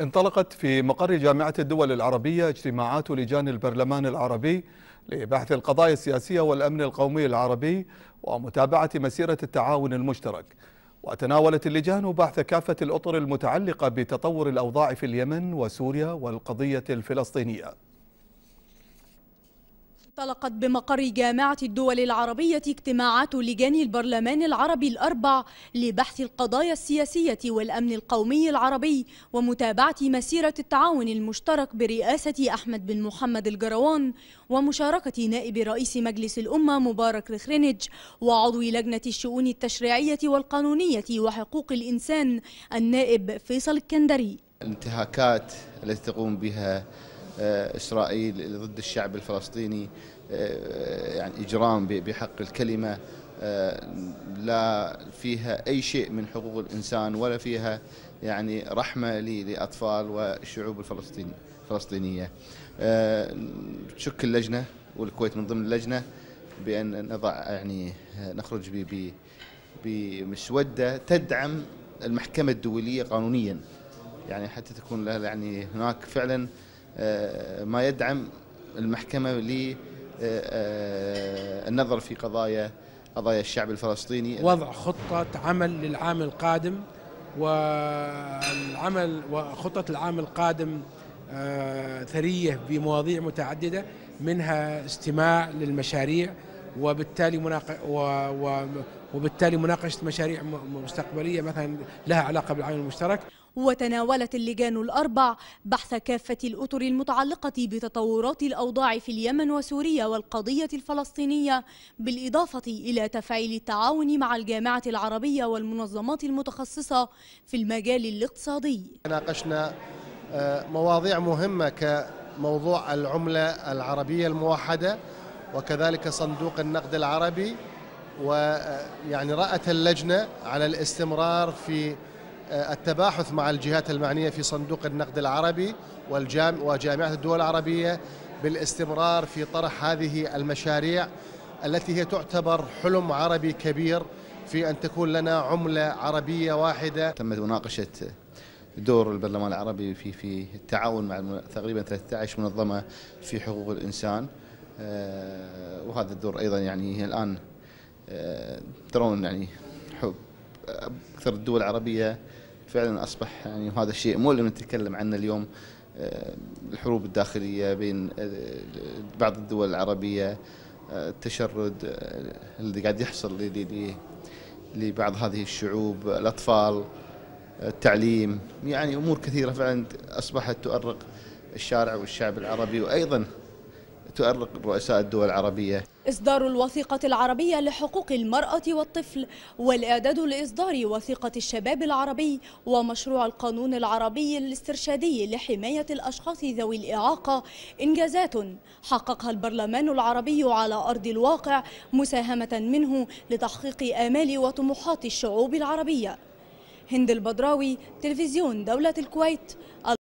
انطلقت في مقر جامعة الدول العربية اجتماعات لجان البرلمان العربي لبحث القضايا السياسية والأمن القومي العربي ومتابعة مسيرة التعاون المشترك وتناولت اللجان بحث كافة الأطر المتعلقة بتطور الأوضاع في اليمن وسوريا والقضية الفلسطينية انطلقت بمقر جامعة الدول العربية اجتماعات لجان البرلمان العربي الأربع لبحث القضايا السياسية والأمن القومي العربي ومتابعة مسيرة التعاون المشترك برئاسة أحمد بن محمد الجروان ومشاركة نائب رئيس مجلس الأمة مبارك رخرينج وعضو لجنة الشؤون التشريعية والقانونية وحقوق الإنسان النائب فيصل الكندري الانتهاكات التي تقوم بها آه، إسرائيل ضد الشعب الفلسطيني آه، آه، يعني إجرام بحق الكلمة لا فيها أي شيء من حقوق الإنسان ولا فيها يعني رحمة لأطفال والشعوب الفلسطينية الفلسطينية تشك اللجنة والكويت من ضمن اللجنة بأن نضع يعني نخرج بمسودة تدعم المحكمة الدولية قانونيا يعني حتى تكون يعني هناك فعلا ما يدعم المحكمة للنظر آه، آه، في قضايا قضايا الشعب الفلسطيني وضع خطة عمل للعام القادم والعمل وخطة العام القادم آه، ثرية بمواضيع متعددة منها استماع للمشاريع وبالتالي وبالتالي مناقشة مشاريع مستقبلية مثلا لها علاقة بالعمل المشترك وتناولت اللجان الأربع بحث كافة الأطر المتعلقة بتطورات الأوضاع في اليمن وسوريا والقضية الفلسطينية بالإضافة إلى تفعيل التعاون مع الجامعة العربية والمنظمات المتخصصة في المجال الاقتصادي ناقشنا آه، مواضيع مهمة كموضوع العملة العربية الموحدة وكذلك صندوق النقد العربي ويعني آه، رأت اللجنة على الاستمرار في التباحث مع الجهات المعنية في صندوق النقد العربي والجامعة وجامعة الدول العربية بالاستمرار في طرح هذه المشاريع التي هي تعتبر حلم عربي كبير في أن تكون لنا عملة عربية واحدة تمت مناقشة دور البرلمان العربي في في التعاون مع تقريبا 13 منظمة في حقوق الإنسان آه، وهذا الدور أيضا يعني الآن آه، ترون يعني حب أكثر الدول العربية فعلا اصبح يعني وهذا الشيء مو اللي نتكلم عنه اليوم آه، الحروب الداخليه بين آه، بعض الدول العربيه آه، التشرد اللي قاعد يحصل لبعض هذه الشعوب الاطفال التعليم يعني امور كثيره فعلا اصبحت تؤرق الشارع والشعب العربي وايضا تؤرق رؤساء الدول العربيه إصدار الوثيقة العربية لحقوق المرأة والطفل والإعداد لإصدار وثيقة الشباب العربي ومشروع القانون العربي الاسترشادي لحماية الأشخاص ذوي الإعاقة إنجازات حققها البرلمان العربي على أرض الواقع مساهمة منه لتحقيق آمال وطموحات الشعوب العربية هند البدراوي تلفزيون دولة الكويت